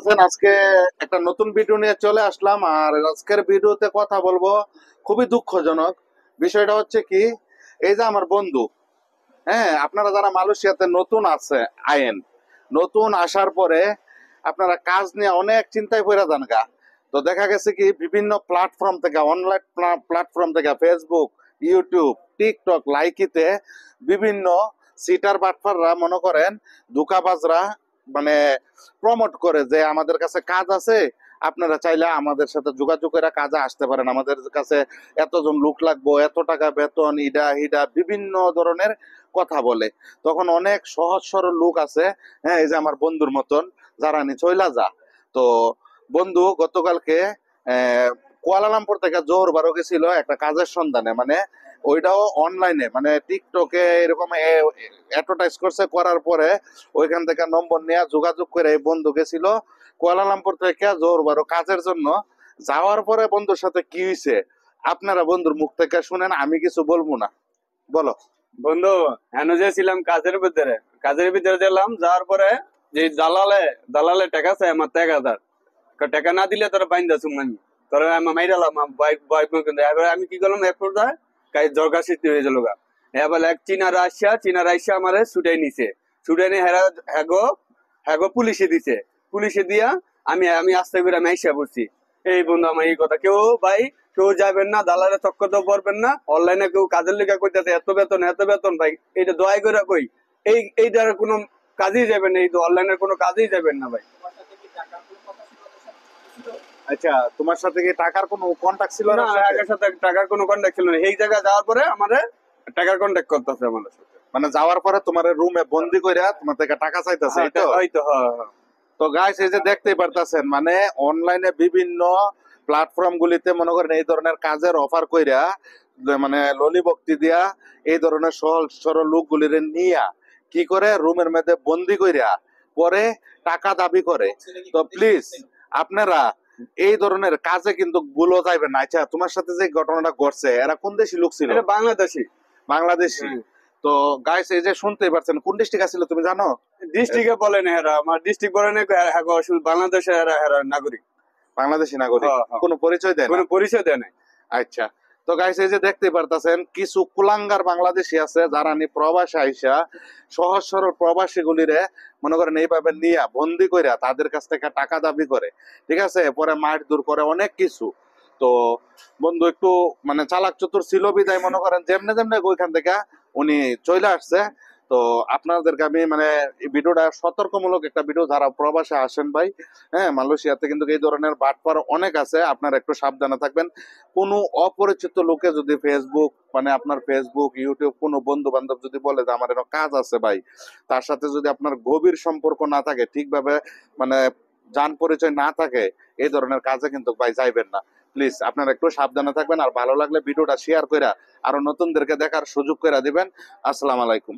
আছেন আজকে একটা নতুন ভিডিও নিয়ে চলে আসলাম আর আজকের ভিডিওতে কথা বলবো খুবই দুঃখজনক বিষয়টা হচ্ছে কি এই যে আমার বন্ধু হ্যাঁ আপনারা যারা মালয়েশিয়াতে নতুন আছে আইন নতুন আসার পরে আপনারা কাজ নিয়ে অনেক চিন্তায় পড়ে যান গা তো দেখা গেছে কি বিভিন্ন প্ল্যাটফর্ম থেকে অনলাইন প্ল্যাটফর্ম থেকে ফেসবুক ইউটিউব টিকটক লাইকিতে বিভিন্ন সিটার বাটফাররা মনে করেন ধোকাবাজরা মানে প্রমোট করে যে আমাদের কাছে কাজ আছে আপনারা চাইলে আমাদের সাথে যোগাযোগ করে কাজে আসতে পারেন আমাদের কাছে এতজন লোক লাগবো এত টাকা বেতন ইডা হিডা বিভিন্ন ধরনের কথা বলে তখন অনেক সহজ সরল লোক আছে হ্যাঁ এই যে আমার বন্ধুর মতন যারা নি চইলা যা তো বন্ধু গতকালকে কুয়ালালামপুর থেকে জোর বারো গেছিল একটা কাজের সন্ধানে মানে ওইটাও অনলাইনে মানে টিকটকে এরকম অ্যাডভার্টাইজ করছে করার পরে ওইখান থেকে নম্বর নেওয়া যোগাযোগ করে এই বন্ধু গেছিল কুয়ালালামপুর থেকে জোর বারো কাজের জন্য যাওয়ার পরে বন্ধুর সাথে কি হয়েছে আপনারা বন্ধুর মুখ থেকে শুনেন আমি কিছু বলবো না বলো বন্ধু হেন যে ছিলাম কাজের ভিতরে কাজের ভিতরে গেলাম যাওয়ার পরে যে দালালে দালালে টেকাছে আমার এক হাজার টাকা না দিলে তোরা বাইন্দা সুমানি তোরা আমার মাইরালাম বাইক বাইক আমি কি করলাম এরপর যায় কাজ সৃষ্টি হয়ে গেল গা এবার এক চীনা রাশিয়া চীনা রাশিয়া আমারে ছুটাই নিছে ছুটাই নিয়ে হেরা হ্যাগো হ্যাগো পুলিশে দিছে পুলিশে দিয়া আমি আমি আস্তে করে আমি আইসা পড়ছি এই বন্ধু আমার এই কথা কেউ ভাই কেউ যাবেন না দালারে চক্কর তো পড়বেন না অনলাইনে কেউ কাজের লেখা করতেছে এত বেতন এত বেতন ভাই এটা দয়া করে কই এই এইটার কোনো কাজেই যাবেন এই অনলাইনের কোনো কাজেই যাবেন না ভাই আচ্ছা তোমার সাথে কি টাকার কোনো কন্ট্যাক্ট ছিল না আগের সাথে টাকার কোনো কন্ট্যাক্ট ছিল না এই জায়গা যাওয়ার পরে আমারে টাকার কন্ট্যাক্ট করতেছে আমাদের সাথে মানে যাওয়ার পরে তোমার রুমে বন্দি কইরা তোমার থেকে টাকা চাইতেছে হ্যাঁ, এই তো ওই তো হ্যাঁ, হ্যাঁ। তো গাইস এই যে দেখতেই পারতাছেন মানে অনলাইনে বিভিন্ন প্ল্যাটফর্ম গুলিতে মনে করেন এই ধরনের কাজের অফার কইরা মানে ললি ভক্তি দিয়া এই ধরনের সহজ সরল লোকগুলির নিয়া কি করে রুমের মধ্যে বন্দি কইরা পরে টাকা দাবি করে তো প্লিজ আপনারা এই ধরনের কাজে কিন্তু ভুলও যাইবে না আচ্ছা তোমার সাথে যে ঘটনাটা ঘটছে এরা কোন দেশি লোক ছিল বাংলাদেশি বাংলাদেশি হ্যাঁ। তো গাইস এই যে শুনতে পারছেন কোন ডিস্ট্রিক্ট আছিল তুমি জানো ডিস্ট্রিক্টে বলেন হেরা আমার ডিস্ট্রিক্ট বলেন বাংলাদেশে হেরা হেরা নাগরিক বাংলাদেশি নাগরিক কোনো পরিচয় দেয় কোনো পরিচয় দেয় না আচ্ছা তো গাইস এই যে দেখতে পারতাছেন কিছু কুলাঙ্গার বাংলাদেশি আছে যারা নি প্রবাসী আইসা সহজ সরল প্রবাসী গুলিরে মনে করেন এইভাবে নিয়ে বন্দি কইরা তাদের কাছ থেকে টাকা দাবি করে ঠিক আছে পরে মাঠ দূর করে অনেক কিছু তো বন্ধু একটু মানে চালাক চতুর ছিল বিদায় মনে করেন যেমনে যেমনে ওইখান থেকে উনি চলে আসছে তো আপনাদেরকে আমি মানে ভিডিওটা সতর্কমূলক একটা ভিডিও যারা প্রবাসে আসেন ভাই হ্যাঁ মালয়েশিয়াতে কিন্তু এই ধরনের বাটপার অনেক আছে আপনারা একটু সাবধানে থাকবেন কোনো অপরিচিত লোকে যদি ফেসবুক মানে আপনার ফেসবুক ইউটিউব কোনো বন্ধু বান্ধব যদি বলে যে আমার এরকম কাজ আছে ভাই তার সাথে যদি আপনার গভীর সম্পর্ক না থাকে ঠিকভাবে মানে যান পরিচয় না থাকে এই ধরনের কাজে কিন্তু ভাই যাইবেন না প্লিজ আপনারা একটু সাবধানে থাকবেন আর ভালো লাগলে ভিডিওটা শেয়ার করে আরো নতুনদেরকে দেখার সুযোগ করে দিবেন আসসালাম আলাইকুম